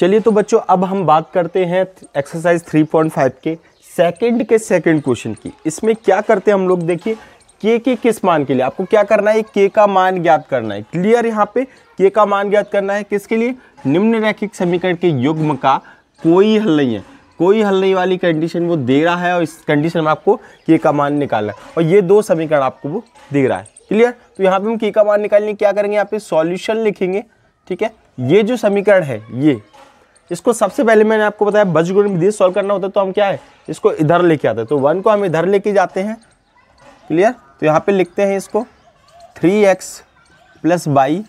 चलिए तो बच्चों अब हम बात करते हैं एक्सरसाइज 3.5 के सेकंड के सेकंड क्वेश्चन की इसमें क्या करते हैं हम लोग देखिए के के किस मान के लिए आपको क्या करना है के का मान ज्ञात करना है क्लियर यहाँ पे के का मान ज्ञात करना है किसके लिए निम्न रैखिक समीकरण के युग्म का कोई हल नहीं है कोई हल नहीं वाली कंडीशन वो दे रहा है और इस कंडीशन में आपको के का मान निकालना है और ये दो समीकरण आपको वो दे रहा है क्लियर तो यहाँ पे हम के का मान निकालने क्या करेंगे यहाँ पे सॉल्यूशन लिखेंगे ठीक है ये जो समीकरण है ये इसको सबसे पहले मैंने आपको बताया बजगुण विधि सॉल्व करना होता है तो हम क्या है इसको इधर लेके आते हैं तो वन को हम इधर लेके जाते हैं क्लियर तो यहाँ पे लिखते हैं इसको थ्री एक्स प्लस बाई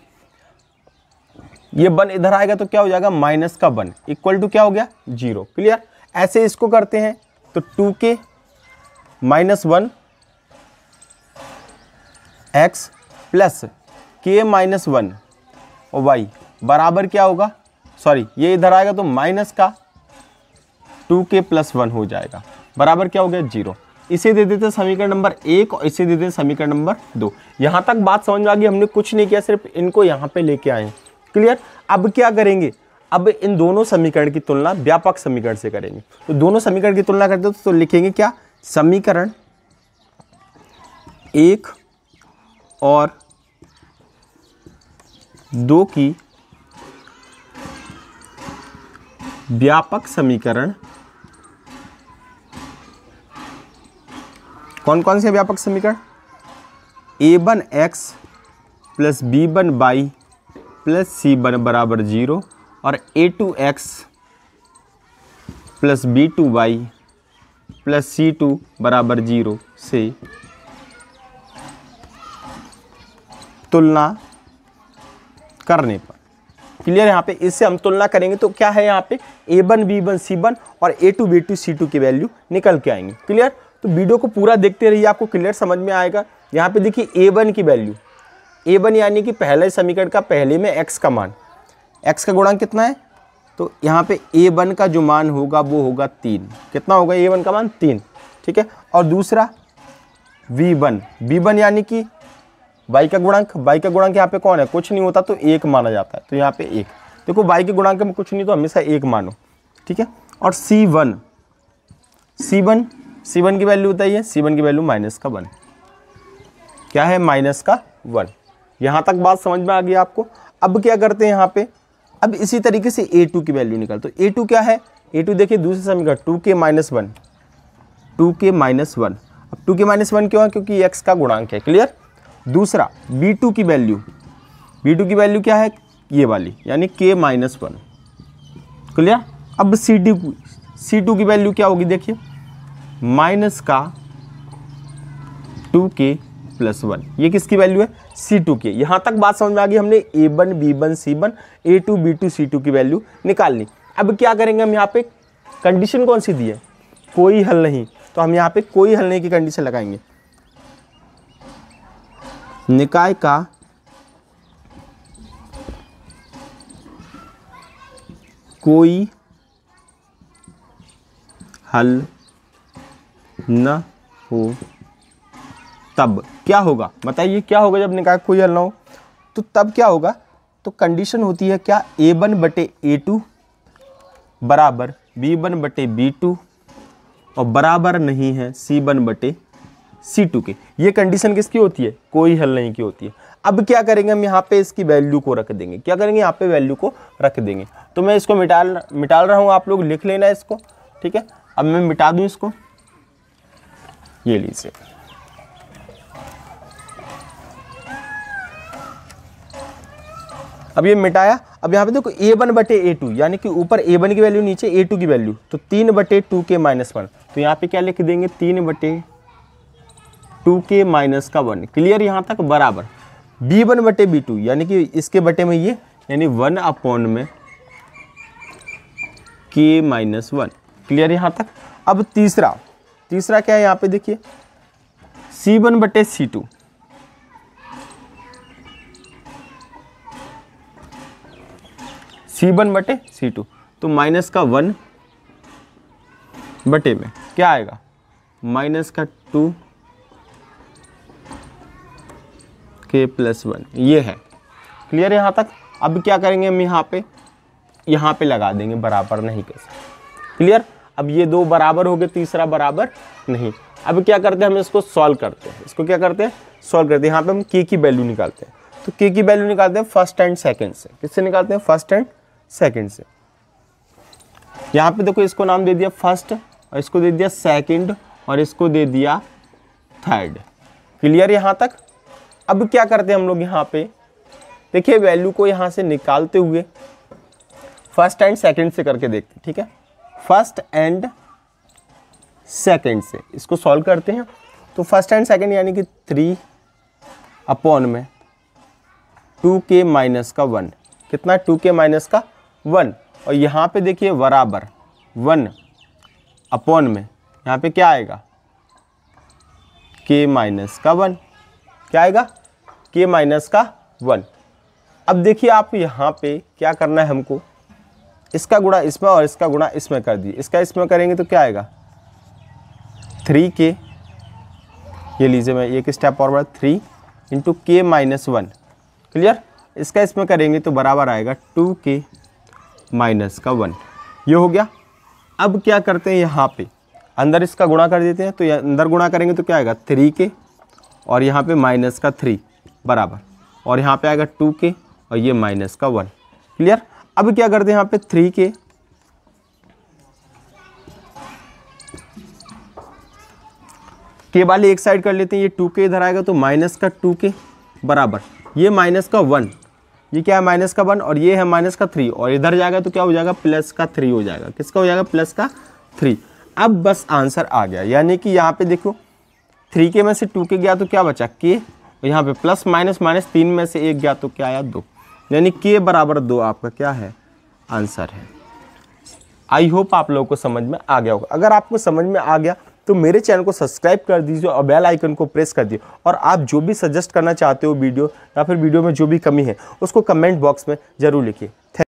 ये वन इधर आएगा तो क्या हो जाएगा माइनस का वन इक्वल टू क्या हो गया जीरो क्लियर ऐसे इसको करते हैं तो टू के माइनस वन एक्स प्लस के माइनस वन वाई बराबर क्या होगा सॉरी ये इधर आएगा तो माइनस का टू के प्लस वन हो जाएगा बराबर क्या हो गया जीरो इसे दे देते समीकरण नंबर एक और इसे दे देते समीकरण नंबर दो यहां तक बात समझ में आ गई हमने कुछ नहीं किया सिर्फ इनको यहां पे लेके आए क्लियर अब क्या करेंगे अब इन दोनों समीकरण की तुलना व्यापक समीकरण से करेंगे तो दोनों समीकरण की तुलना करते तो लिखेंगे क्या समीकरण एक और दो की व्यापक समीकरण कौन कौन से व्यापक समीकरण a one x plus b one y plus c one बराबर जीरो और a two x plus b two y plus c two बराबर जीरो से तुलना करने पर क्लियर यहाँ पे इससे हम तुलना करेंगे तो क्या है यहाँ पे a one b one c one और a two b two c two की वैल्यू निकल के आएंगे क्लियर तो वीडियो को पूरा देखते रहिए आपको क्लियर समझ में आएगा यहाँ पे देखिए ए वन की वैल्यू ए वन यानी कि पहले समीकरण का पहले में एक्स का मान एक्स का गुणांक कितना है तो यहाँ पे ए वन का जो मान होगा वो होगा तीन कितना होगा ए वन का मान तीन ठीक है और दूसरा वी वन वी वन यानी कि बाई का गुणांक बाई का गुणांक यहाँ पे कौन है कुछ नहीं होता तो एक माना जाता है तो यहाँ पे एक देखो बाई के गुणांक में कुछ नहीं तो हमेशा एक मानो ठीक है और c one c one c one की वैल्यू बताइए सी वन की वैल्यू माइनस का वन क्या है माइनस का वन यहाँ तक बात समझ में आ गई आपको अब क्या करते हैं यहाँ पे अब इसी तरीके से ए टू की वैल्यू निकाल तो ए टू क्या है ए टू देखिए दूसरे का टू के माइनस वन टू के माइनस वन अब टू के माइनस वन क्यों है क्योंकि एक्स का गुणांक है क्लियर दूसरा बी टू की वैल्यू बी टू की वैल्यू क्या है ये वाली यानी के माइनस वन क्लियर अब सी टू सी टू की वैल्यू क्या होगी देखिए माइनस का टू के प्लस वन ये किसकी वैल्यू है सी टू की यहाँ तक बात समझ में आ गई हमने a B1 b A2 c C2 a two b two c two की वैल्यू निकालनी अब क्या करेंगे हम यहाँ पे कंडीशन कौन सी दी है कोई हल नहीं तो हम यहाँ पे कोई हल नहीं की कंडीशन लगाएंगे निकाय का कोई हल न हो तब क्या होगा बताइए क्या होगा जब निकाय कोई हल ना हो तो तब क्या होगा तो कंडीशन होती है क्या ए वन बटे ए टू बराबर बी वन बटे बी टू और बराबर नहीं है सी वन बटे सी टू के ये कंडीशन किसकी होती है कोई हल नहीं की होती है अब क्या करेंगे हम यहाँ पे इसकी वैल्यू को रख देंगे क्या करेंगे यहाँ पे वैल्यू को रख देंगे तो मैं इसको मिटाल मिटाल रहा हूँ आप लोग लिख लेना इसको ठीक है अब मैं मिटा दूँ इसको ये लीजिए अब ये मिटाया अब यहाँ पे देखो ए वन बटे ए टू यानी कि ऊपर ए वन की वैल्यू नीचे ए टू की वैल्यू तो तीन बटे टू के माइनस वन तो यहाँ पे क्या लिख देंगे तीन बटे टू के माइनस का वन क्लियर यहाँ तक बराबर बी वन बटे बी टू यानी कि इसके बटे में ये यानी वन अपॉन में के माइनस वन क्लियर यहाँ तक अब तीसरा तीसरा क्या है यहाँ पे देखिए सी वन बटे सी टू सी वन बटे सी टू तो माइनस का वन बटे में क्या आएगा माइनस का टू के प्लस वन ये है क्लियर यहाँ तक अब क्या करेंगे हम यहाँ पे यहाँ पे लगा देंगे बराबर नहीं कर सकते क्लियर अब ये दो बराबर हो गए तीसरा बराबर नहीं अब क्या करते हैं हम इसको सॉल्व करते हैं इसको क्या करते हैं सॉल्व करते हैं यहाँ पे हम के की वैल्यू निकालते हैं तो के की वैल्यू निकालते हैं फर्स्ट एंड सेकेंड से किससे निकालते हैं फर्स्ट एंड सेकेंड से यहाँ पे देखो इसको नाम दे दिया फर्स्ट और इसको दे दिया सेकेंड और इसको दे दिया थर्ड क्लियर यहाँ तक अब क्या करते हैं हम लोग यहाँ पे देखिए वैल्यू को यहाँ से निकालते हुए फर्स्ट एंड सेकंड से करके देखते हैं ठीक है फर्स्ट एंड सेकंड से इसको सॉल्व करते हैं तो फर्स्ट एंड सेकंड यानी कि थ्री अपॉन में टू के माइनस का वन कितना टू के माइनस का वन और यहाँ पे देखिए बराबर वन अपॉन में यहाँ पे क्या आएगा के माइनस का वन क्या आएगा के माइनस का वन अब देखिए आप यहाँ पे क्या करना है हमको इसका गुणा इसमें और इसका गुणा इसमें कर दिए इसका इसमें करेंगे तो क्या आएगा थ्री के ये लीजिए मैं एक स्टेप और थ्री इंटू के माइनस वन क्लियर इसका इसमें करेंगे तो बराबर आएगा टू के माइनस का वन ये हो गया अब क्या करते हैं यहाँ पे अंदर इसका गुणा कर देते हैं तो अंदर गुणा करेंगे तो क्या आएगा थ्री के और यहाँ पे माइनस का थ्री बराबर और यहाँ पे आएगा टू के और ये माइनस का वन क्लियर अब क्या करते हैं यहाँ पे थ्री के के वाले एक साइड कर लेते हैं ये टू के इधर आएगा तो माइनस का टू के बराबर ये माइनस का वन ये क्या है माइनस का वन और ये है माइनस का थ्री और इधर जाएगा तो क्या हो जाएगा प्लस का थ्री हो जाएगा किसका हो जाएगा प्लस का थ्री अब बस आंसर आ गया यानी कि यहाँ पे देखो थ्री के में से टू के गया तो क्या बचा के यहाँ पे प्लस माइनस माइनस तीन में से एक गया तो क्या आया दो यानी के बराबर दो आपका क्या है आंसर है आई होप आप लोगों को समझ में आ गया होगा अगर आपको समझ में आ गया तो मेरे चैनल को सब्सक्राइब कर दीजिए और बेल आइकन को प्रेस कर दीजिए और आप जो भी सजेस्ट करना चाहते हो वीडियो या फिर वीडियो में जो भी कमी है उसको कमेंट बॉक्स में ज़रूर लिखिए